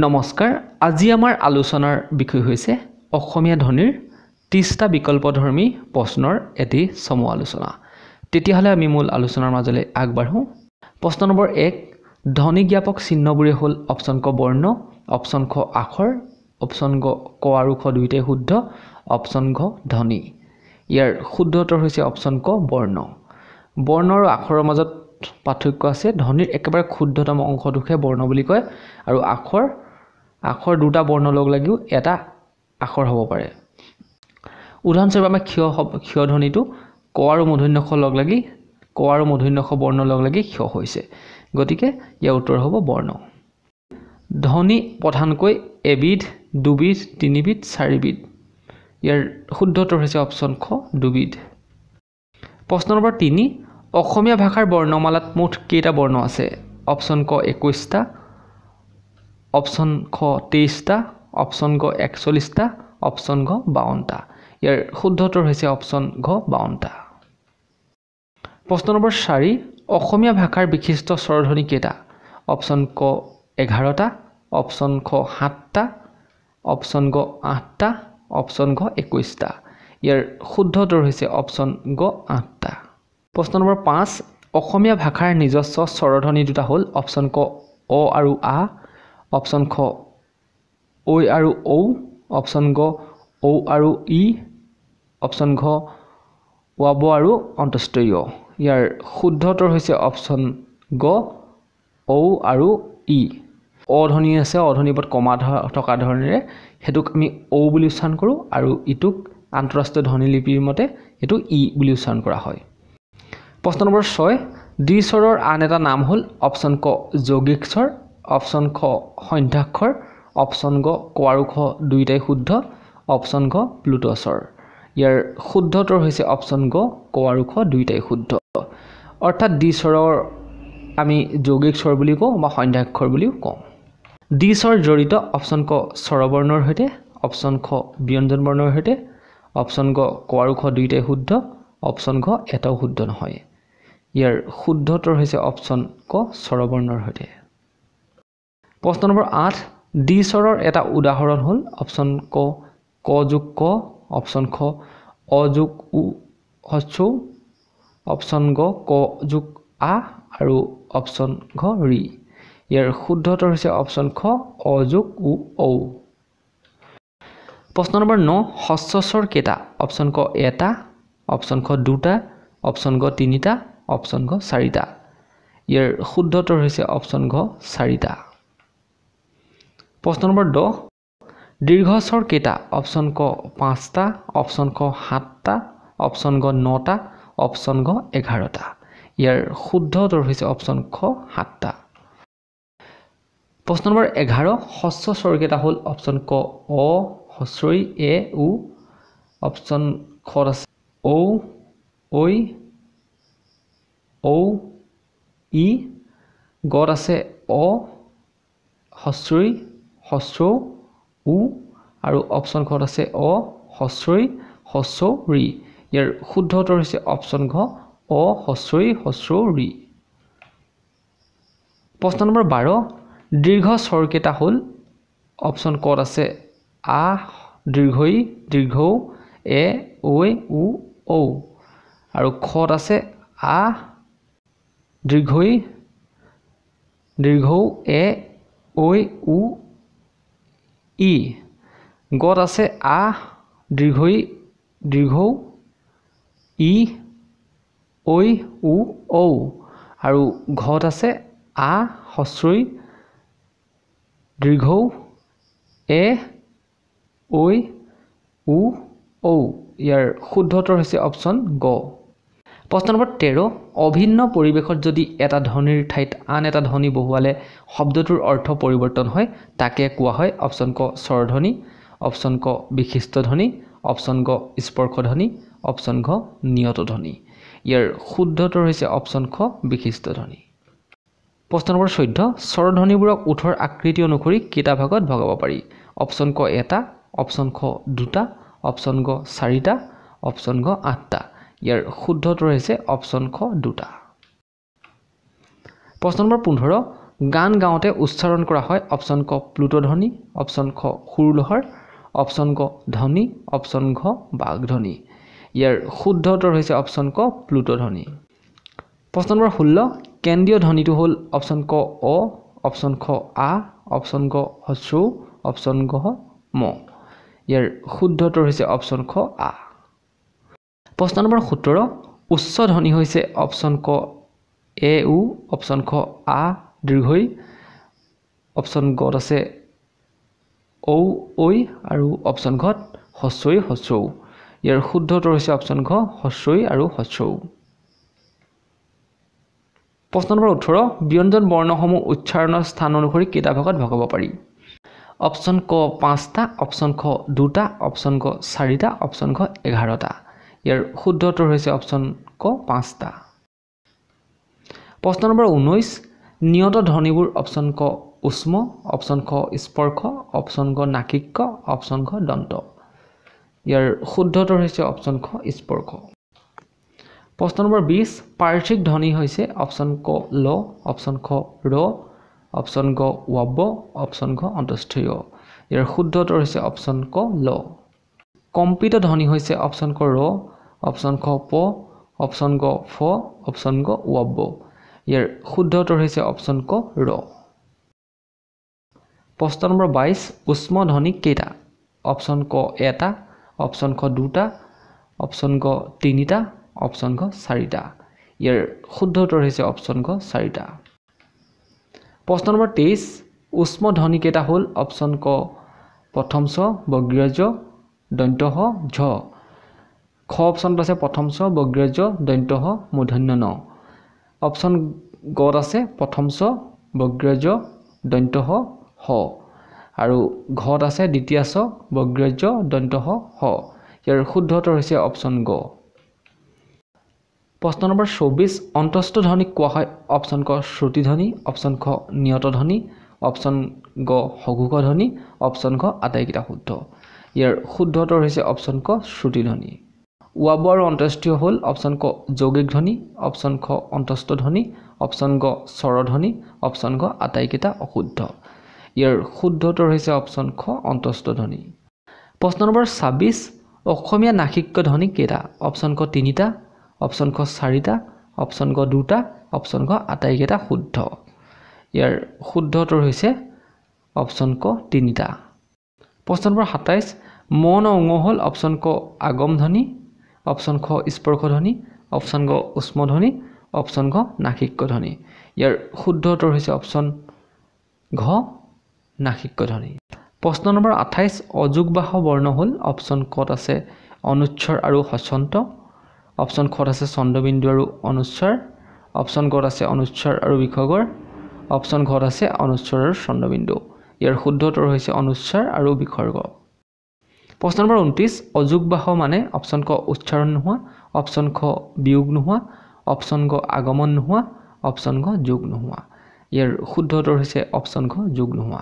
নমস্কাৰ আজি আমাৰ আলোচনাৰ বিষয় হৈছে অসমীয়া ধ্বনিৰ ত্ৰিছটা বিকল্পধৰ্মী প্ৰশ্নৰ এটি চমু আলোচনা তেতিয়াহ'লে আমি মূল আলোচনাৰ মাজলৈ আগবাঢ়োঁ প্ৰশ্ন নম্বৰ এক ধ্বনি জ্ঞাপক চিহ্নবোৰে হ'ল অপশ্যন ক বৰ্ণ অপশ্যন খ আখৰ অপশ্যন গ ক আৰু খ দুয়োটাই শুদ্ধ অপশ্যন ঘ ধ্বনি ইয়াৰ শুদ্ধ উত্তৰ হৈছে অপশ্যন ক বৰ্ণ বৰ্ণ আৰু আখৰৰ মাজত পাৰ্থক্য আছে ধ্বনিৰ একেবাৰে ক্ষুদ্ধতম অংশটোকহে বৰ্ণ বুলি কয় আৰু আখৰ আখৰ দুটা বৰ্ণ লগ লাগিও এটা আখৰ হ'ব পাৰে উদাহৰণস্বৰূপে আমাৰ ক্ষয় হ ক্ষয় ধ্বনিটো ক আৰু মূধন্যশ লগ লাগি ক আৰু মূধন্যশ বৰ্ণ লগ লাগি ক্ষ হৈছে গতিকে ইয়াৰ উত্তৰ হ'ব বৰ্ণ ধ্বনি প্ৰধানকৈ এবিধ দুবিধ তিনিবিধ চাৰিবিধ ইয়াৰ শুদ্ধ উত্তৰ হৈছে অপশ্যন খ দুবিধ প্ৰশ্ন নম্বৰ তিনি অসমীয়া ভাষাৰ বৰ্ণমালাত মুঠ কেইটা বৰ্ণ আছে অপশ্যন ক একৈছটা অপশ্যন খ তেইছটা অপশ্যন ঘ একচল্লিছটা অপশ্যন ঘ বাৱন্নটা ইয়াৰ শুদ্ধ শুদ্ধতৰ হৈছে অপশ্যন ঘ বাৱন্নটা প্ৰশ্ন নম্বৰ চাৰি অসমীয়া ভাষাৰ বিশিষ্ট স্বৰধ্বনি কেইটা অপশ্যন ক এঘাৰটা অপশ্যন খ সাতটা অপশ্যন গ আঠটা অপশ্যন ঘ একৈছটা ইয়াৰ শুদ্ধতৰ হৈছে অপশ্যন গ আঠটা প্ৰশ্ন নম্বৰ পাঁচ অসমীয়া ভাষাৰ নিজস্ব স্বৰধ্বনি দুটা হ'ল অপশ্যন ক অ আৰু আ অপশ্যন খ ঐ আৰু ঔ অপশ্যন গ ঔ আৰু ই অপশ্যন ঘ ৱাব আৰু অন্তস্তৰীয় ইয়াৰ শুদ্ধতৰ হৈছে অপশ্যন গ ঔ আৰু ই অ ধ্বনি আছে অধ্বনিৰ ওপৰত কমা থকা ধৰণেৰে সেইটোক আমি ঔ বুলি উচ্চাৰণ কৰোঁ আৰু ইটোক আন্তঃৰাষ্ট্ৰীয় ধ্বনিলিপিৰ মতে সেইটো ই বুলি উচ্চাৰণ কৰা হয় প্ৰশ্ন নম্বৰ ছয় ডি স্বৰৰ আন এটা নাম হ'ল অপশ্যন ক যৌগিক স্বৰ অপশ্যন খ সন্ধ্যাক্ষৰ অপশ্যন গ কোৱাৰু খ দুয়োটাই শুদ্ধ অপশ্যন ঘ প্লুটছৰ ইয়াৰ শুদ্ধতৰ হৈছে অপশ্যন গ কোৱাৰু খ দুয়োটাই শুদ্ধ অৰ্থাৎ ডি স্বৰৰ আমি যৌগিক স্বৰ বুলিও কওঁ বা সন্ধ্যাক্ষৰ বুলিও কওঁ ডি স্বৰ জড়িত অপশ্যন ক স্বৰবৰ্ণৰ সৈতে অপশ্যন খ ব্যঞ্জন বৰ্ণৰ সৈতে অপশ্যন গ কোৱাৰু খ দুয়োটাই শুদ্ধ অপশ্যন ঘ এটাও শুদ্ধ নহয় ইয়াৰ শুদ্ধতৰ হৈছে অপশ্যন ক স্বৰবৰ্ণৰ সৈতে প্ৰশ্ন নম্বৰ আঠ ডি স্বৰৰ এটা উদাহৰণ হ'ল অপশ্যন ক ক যোগ ক অপশ্যন খ অযোগ উ হচ্ছু অপশ্যন গ ক যোগ আ আৰু অপশ্যন ঘ ৰি ইয়াৰ শুদ্ধ হৈছে অপশ্যন খ অযোগ উ ঔ প্ৰশ্ন নম্বৰ ন হস্ব স্বৰ কেইটা অপশ্যন ক এটা অপশ্যন খ দুটা অপশ্যন গ তিনিটা অপশ্যন ঘ চাৰিটা ইয়াৰ শুদ্ধ হৈছে অপশ্যন ঘ চাৰিটা প্ৰশ্ন নম্বৰ দহ দীৰ্ঘস্বৰ কেইটা অপশ্যন ক পাঁচটা অপশ্যন ক সাতটা অপশ্যন গ নটা অপশ্যন গ এঘাৰটা ইয়াৰ শুদ্ধ উত্তৰ হৈছে অপশ্যন খ সাতটা প্ৰশ্ন নম্বৰ এঘাৰ হস্ব স্বৰকেইটা হ'ল অপশ্যন ক অ হস্ৰই এ উ অপশ্যন খ আছে ঔ ঐ ঔ ই গত আছে অ হস্ৰই হস্ৰ উ আৰু অপশ্যন ঘত আছে অ হস্ৰৈ হস্ৰ ৰি ইয়াৰ শুদ্ধ উত্তৰ হৈছে অপশ্যন ঘ অ হস্ৰৈ হস্ৰ ৰি প্ৰশ্ন নম্বৰ বাৰ দীৰ্ঘ স্বৰকেইটা হ'ল অপশ্যন ক'ত আছে আ দীৰ্ঘই দীৰ্ঘৌ এ ঐ উ ঔ আৰু খত আছে আ দীৰ্ঘই দীৰ্ঘৌ এ ঐ উ ই গত আছে আ দীৰ্ঘই দীৰ্ঘৌ ই ঐ উ ঔ আৰু ঘত আছে আ হ্ৰস্ৰৈ দীৰ্ঘৌ এ ঐ উ ঔ ইয়াৰ শুদ্ধ উত্তৰ হৈছে অপশ্যন গ প্ৰশ্ন নম্বৰ তেৰ অভিন্ন পৰিৱেশত যদি এটা ধ্বনিৰ ঠাইত আন এটা ধ্বনি বহুৱালে শব্দটোৰ অৰ্থ পৰিৱৰ্তন হয় তাকে কোৱা হয় অপশ্যন ক স্বৰধ্বনি অপশ্যন ক বিশিষ্ট ধ্বনি অপশ্যন ক স্পৰ্শধ্বনি অপশ্যন ঘ নিয়ত ধ্বনি ইয়াৰ শুদ্ধটোৰ হৈছে অপশ্যন খ বিশিষ্ট ধ্বনি প্ৰশ্ন নম্বৰ চৈধ্য স্বৰধ্বনিবোৰক ওঠৰ আকৃতি অনুসৰি কেইটা ভাগত ভগাব পাৰি অপশ্যন ক এটা অপশ্যন খ দুটা অপশ্যন গ চাৰিটা অপশ্যন ঘ আঠটা ইয়াৰ শুদ্ধ উত্তৰ হৈছে অপশ্যন খ দুটা প্ৰশ্ন নম্বৰ পোন্ধৰ গান গাওঁতে উচ্চাৰণ কৰা হয় অপশ্যন ক প্লুটধ্বনি অপশ্যন খ সুৰ লহৰ অপশ্যন ক ধ্বনি অপশ্যন ঘ বাঘধ্বনি ইয়াৰ শুদ্ধ উত্তৰ হৈছে অপশ্যন ক প্লুটধ্বনি প্ৰশ্ন নম্বৰ ষোল্ল কেন্দ্ৰীয় ধ্বনিটো হ'ল অপশ্যন ক অ অপশ্যন খ আ অপশ্যন ঘ হ্ৰু অপশ্যন ঘ ম ইয়াৰ শুদ্ধ উত্তৰ হৈছে অপশ্যন খ আ প্ৰশ্ন নম্বৰ সোতৰ উচ্চ ধ্বনি হৈছে অপশ্যন ক এ উ অপশ্যন খ আ দীৰ্ঘৈ অপশ্যন গত আছে ঔ ঐ আৰু অপশ্যন ঘত হস্ৰৈ হস্ৰৌ ইয়াৰ শুদ্ধ উত্তৰ হৈছে অপশ্যন ঘ হস্ৰৈ আৰু হস্ৰৌ প্ৰশ্ন নম্বৰ ওঠৰ ব্যঞ্জন বৰ্ণসমূহ উচ্চাৰণৰ স্থান অনুসৰি কেইটা ভাগত ভগাব পাৰি অপশ্যন ক পাঁচটা অপশ্যন খ দুটা অপশ্যন ঘ চাৰিটা অপশ্যন ঘ এঘাৰটা ইয়াৰ শুদ্ধ উত্তৰ হৈছে অপশ্যন ক পাঁচটা প্ৰশ্ন নম্বৰ ঊনৈছ নিয়ত ধ্বনিবোৰ অপশ্যন ক উষ্ম অপশ্যন খ স্পৰ্শ অপশ্যন ঘ নাকিক্য অপশ্যন ঘ দন্ত ইয়াৰ শুদ্ধ উত্তৰ হৈছে অপশ্যন খ স্পৰ্শ প্ৰশ্ন নম্বৰ বিছ পাৰ্থিক ধ্বনি হৈছে অপশ্যন ক ল অপশ্যন খ ৰ অপশ্যন ঘ ৱাব অপশ্যন ঘ অন্তস্থ ইয়াৰ শুদ্ধ উত্তৰ হৈছে অপশ্যন ক ল কম্পিত ধ্বনি হৈছে অপশ্যন ক ৰ অপশ্যন খ প অপশ্যন গ ফ অপশ্যন গ ৱাব্ব ইয়াৰ শুদ্ধ উত্তৰ হৈছে অপশ্যন ক ৰ প্ৰশ্ন নম্বৰ বাইছ উষ্ম ধ্বনি কেইটা অপশ্যন ক এটা অপশ্যন খ দুটা অপশ্যন গ তিনিটা অপশ্যন ঘ চাৰিটা ইয়াৰ শুদ্ধ উত্তৰ হৈছে অপশ্যন ঘ চাৰিটা প্ৰশ্ন নম্বৰ তেইছ উষ্ম ধ্বনি কেইটা হ'ল অপশ্যন ক প্ৰথম চ বগ্ৰজ দন্ত হ ঝ খ অপশ্যনটো আছে প্ৰথম স বগ্ৰজ দন্ত হ মূধন্য ন অপশ্যন গত আছে প্ৰথম স বগ্ৰজ দন্ত হ হ আৰু ঘত আছে দ্বিতীয় স বগ্ৰাজ্য দন্ত হ হ ইয়াৰ শুদ্ধ উত্তৰ হৈছে অপশ্যন গ প্ৰশ্ন নম্বৰ চৌবিছ অন্তস্থ ধ্বনিক কোৱা হয় অপশ্যন ক শ্ৰুতিধ্বনি অপশ্যন খ নিয়ত ধ্বনি অপশ্যন গ শঘুক ধ্বনি অপশ্যন ঘ আটাইকেইটা শুদ্ধ ইয়াৰ শুদ্ধ উত্তৰ হৈছে অপশ্যন ক শ্ৰুতি ধ্বনি ৱাব আৰু অন্তঃষ্ঠীয় হ'ল অপশ্যন ক যৌগিক ধ্বনি অপশ্যন খ অন্তস্থ ধ্বনি অপশ্যন গ স্বৰধ্বনি অপশ্যন গ আটাইকেইটা অশুদ্ধ ইয়াৰ শুদ্ধতৰ হৈছে অপশ্যন খ অন্তস্থ ধ্বনি প্ৰশ্ন নম্বৰ ছাব্বিছ অসমীয়া নাসিক্য ধ্বনি কেইটা অপশ্যন ক তিনিটা অপশ্যন খ চাৰিটা অপশ্যন গ দুটা অপশ্যন গ আটাইকেইটা শুদ্ধ ইয়াৰ শুদ্ধ হৈছে অপশ্যন ক তিনিটা প্ৰশ্ন নম্বৰ সাতাইছ মন অংগ হ'ল অপশ্যন ক আগমধ্বনি অপশ্যন খ স্পৰ্শধ্বনি অপশ্যন গ উষ্মধ্বনি অপশ্যন ঘ নাসিক্যধ্বনি ইয়াৰ শুদ্ধ উত্তৰ হৈছে অপশ্যন ঘ নাসিক্যধ্বনি প্ৰশ্ন নম্বৰ আঠাইছ অযোগবাহ বৰ্ণ হ'ল অপশ্যন কত আছে অনুচ্ছৰ আৰু হচন্ত অপশ্যন খত আছে চন্দ্ৰবিন্দু আৰু অনুচ্ছৰ অপশ্যন ক'ত আছে অনুচ্ছৰ আৰু বিষগৰ অপশ্যন ঘত আছে অনুচ্ছৰ আৰু চন্দ্ৰবিন্দু ইয়াৰ শুদ্ধ উত্তৰ হৈছে অনুচ্চাৰ আৰু বিসৰ্গ প্ৰশ্ন নম্বৰ ঊনত্ৰিছ অযোগবাহ মানে অপশ্যন ক উচ্চাৰণ নোহোৱা অপশ্যন খ বিয়োগ নোহোৱা অপশ্যন গ আগমন নোহোৱা অপশ্যন গ যোগ নোহোৱা ইয়াৰ শুদ্ধ উত্তৰ হৈছে অপশ্যন খ যোগ নোহোৱা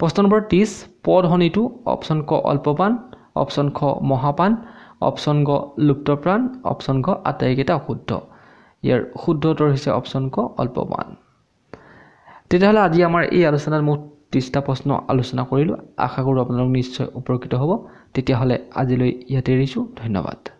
প্ৰশ্ন নম্বৰ ত্ৰিছ পধ্বনিটো অপশ্যন ক অল্পপাণ অপশ্যন খ মহাপাণ অপশ্যন গ লুপ্তপ্ৰাণ অপশ্যন গ আটাইকেইটা অশুদ্ধ ইয়াৰ শুদ্ধ উত্তৰ হৈছে অপশ্যন ক অল্পমান তেতিয়াহ'লে আজি আমাৰ এই আলোচনাত মুঠ ত্ৰিছটা প্ৰশ্ন আলোচনা কৰিলোঁ আশা কৰোঁ আপোনালোক নিশ্চয় উপকৃত হ'ব তেতিয়াহ'লে আজিলৈ ইয়াতে এৰিছোঁ ধন্যবাদ